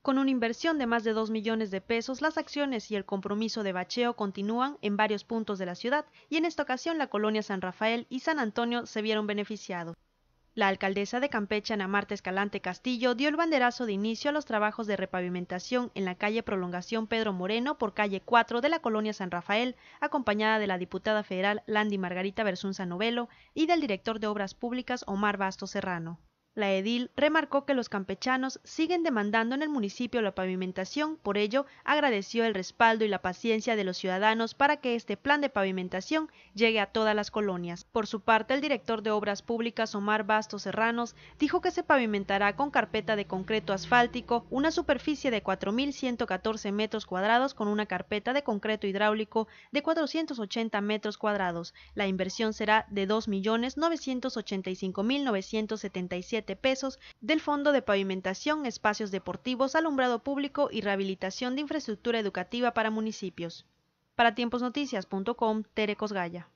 Con una inversión de más de 2 millones de pesos, las acciones y el compromiso de bacheo continúan en varios puntos de la ciudad y en esta ocasión la colonia San Rafael y San Antonio se vieron beneficiados. La alcaldesa de Campeche, Ana Marta Escalante Castillo, dio el banderazo de inicio a los trabajos de repavimentación en la calle Prolongación Pedro Moreno por calle 4 de la colonia San Rafael, acompañada de la diputada federal Landy Margarita Versunza Sanovelo y del director de Obras Públicas Omar Basto Serrano. La edil remarcó que los campechanos siguen demandando en el municipio la pavimentación, por ello agradeció el respaldo y la paciencia de los ciudadanos para que este plan de pavimentación llegue a todas las colonias. Por su parte, el director de Obras Públicas, Omar Bastos Serranos, dijo que se pavimentará con carpeta de concreto asfáltico una superficie de 4.114 metros cuadrados con una carpeta de concreto hidráulico de 480 metros cuadrados. La inversión será de 2.985.977 pesos del Fondo de Pavimentación, Espacios Deportivos, Alumbrado Público y Rehabilitación de Infraestructura Educativa para Municipios. Para tiemposnoticias.com, Tere Cosgaya.